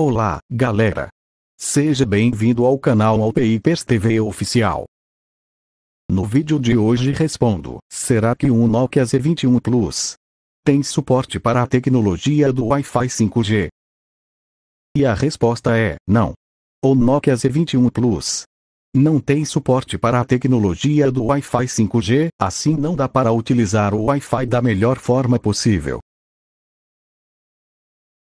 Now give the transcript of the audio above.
Olá, galera! Seja bem-vindo ao canal Alpeipers TV Oficial. No vídeo de hoje respondo, será que o Nokia Z21 Plus tem suporte para a tecnologia do Wi-Fi 5G? E a resposta é, não. O Nokia Z21 Plus não tem suporte para a tecnologia do Wi-Fi 5G, assim não dá para utilizar o Wi-Fi da melhor forma possível.